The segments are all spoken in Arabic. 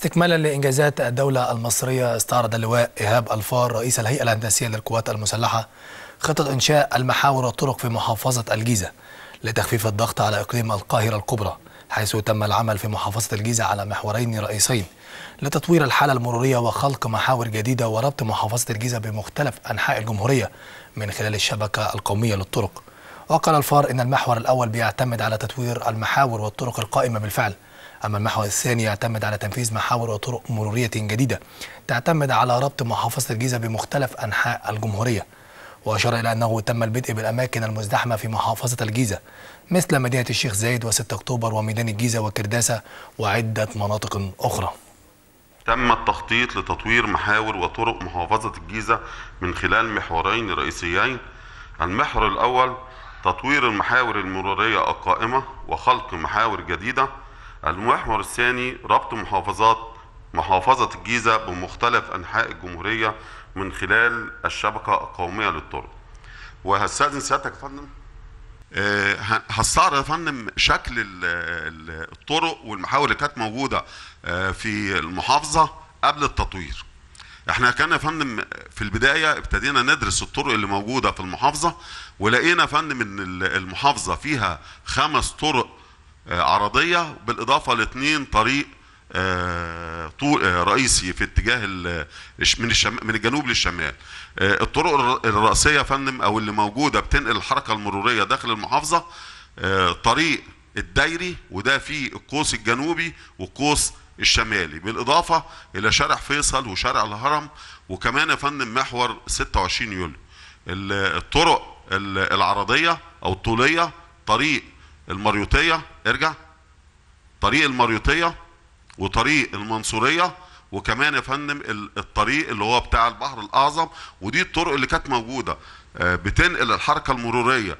استكمالا لإنجازات الدولة المصرية استعرض اللواء إيهاب الفار رئيس الهيئة الهندسية للقوات المسلحة خطة إنشاء المحاور والطرق في محافظة الجيزة لتخفيف الضغط على إقليم القاهرة الكبرى حيث تم العمل في محافظة الجيزة على محورين رئيسين لتطوير الحالة المرورية وخلق محاور جديدة وربط محافظة الجيزة بمختلف أنحاء الجمهورية من خلال الشبكة القومية للطرق وقال الفار إن المحور الأول بيعتمد على تطوير المحاور والطرق القائمة بالفعل أما المحور الثاني يعتمد على تنفيذ محاور وطرق مرورية جديدة تعتمد على ربط محافظة الجيزة بمختلف أنحاء الجمهورية وأشار إلى أنه تم البدء بالأماكن المزدحمة في محافظة الجيزة مثل مدينة الشيخ زايد و6 أكتوبر وميدان الجيزة وكرداسة وعدة مناطق أخرى تم التخطيط لتطوير محاور وطرق محافظة الجيزة من خلال محورين رئيسيين المحور الأول تطوير المحاور المرورية القائمة وخلق محاور جديدة المحور الثاني ربط محافظات محافظة الجيزة بمختلف أنحاء الجمهورية من خلال الشبكة القومية للطرق وهستأذن سيادتك يا فندم آه، هستعرض يا فندم شكل الطرق والمحاور اللي كانت موجوده آه، في المحافظه قبل التطوير احنا كان يا فندم في البدايه ابتدينا ندرس الطرق اللي موجوده في المحافظه ولقينا يا فندم ان المحافظه فيها خمس طرق آه، عرضيه بالاضافه لاثنين طريق آه، طول آه، رئيسي في اتجاه من من الجنوب للشمال الطرق الرئيسيه يا فندم او اللي موجوده بتنقل الحركه المروريه داخل المحافظه طريق الدايري وده فيه القوس الجنوبي والقوس الشمالي بالاضافه الى شارع فيصل وشارع الهرم وكمان يا فندم محور 26 يوليو الطرق العرضيه او الطوليه طريق المريوطيه ارجع طريق المريوطيه وطريق المنصوريه وكمان يا فندم الطريق اللي هو بتاع البحر الاعظم ودي الطرق اللي كانت موجوده آه، بتنقل الحركه المروريه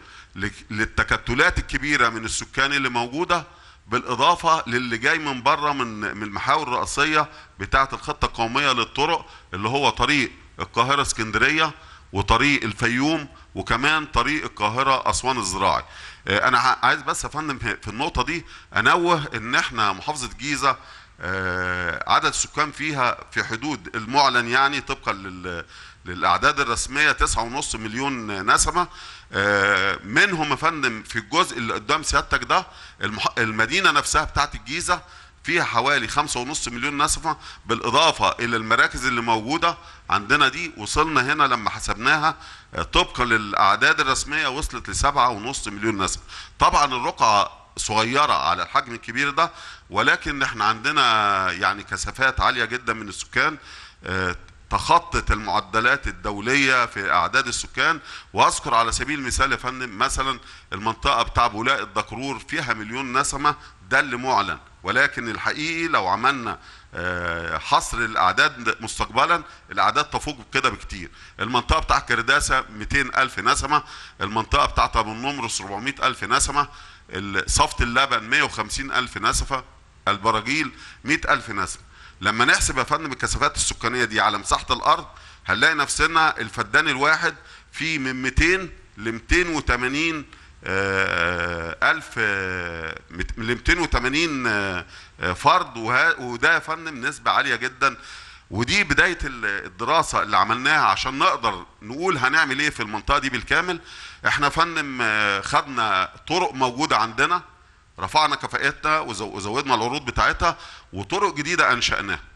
للتكتلات الكبيره من السكان اللي موجوده بالاضافه للي جاي من بره من من المحاور الرئيسيه بتاعه الخطه القوميه للطرق اللي هو طريق القاهره اسكندريه وطريق الفيوم وكمان طريق القاهره اسوان الزراعي آه، انا عايز بس يا فندم في النقطه دي انوه ان احنا محافظه جيزه آه، عدد السكان فيها في حدود المعلن يعني طبقا لل للاعداد الرسميه 9.5 مليون نسمه آه، منهم يا فندم في الجزء اللي قدام سيادتك ده المدينه نفسها بتاعت الجيزه فيها حوالي 5.5 مليون نسمة بالإضافة إلى المراكز اللي موجودة عندنا دي وصلنا هنا لما حسبناها آه، طبقا للأعداد الرسمية وصلت لسبعة ونص مليون نسمة طبعا الرقعة صغيرة على الحجم الكبير ده ولكن احنا عندنا يعني كثافات عالية جدا من السكان آه، تخطت المعدلات الدولية في أعداد السكان وأذكر على سبيل المثال يا فندم مثلا المنطقة بتاع بولاء الدكرور فيها مليون نسمة ده اللي معلن ولكن الحقيقي لو عملنا آه، حصر الاعداد مستقبلا الاعداد تفوق كده بكتير المنطقه بتاع كرداسه 200 الف نسمه المنطقه بتاعت ابو النمرس 400 الف نسمه صفت اللبن 150 الف نسمه البراجيل 100 الف نسمه لما نحسب يا فندم الكثافات السكانيه دي على مساحه الارض هنلاقي نفسنا الفدان الواحد فيه من 200 ل 280 ألف آه، ل 280 آه، آه، فرد وده يا بنسبة نسبه عاليه جدا ودي بدايه الدراسه اللي عملناها عشان نقدر نقول هنعمل ايه في المنطقه دي بالكامل احنا فن خدنا طرق موجوده عندنا رفعنا كفاءتنا وزودنا العروض بتاعتها وطرق جديده انشاناها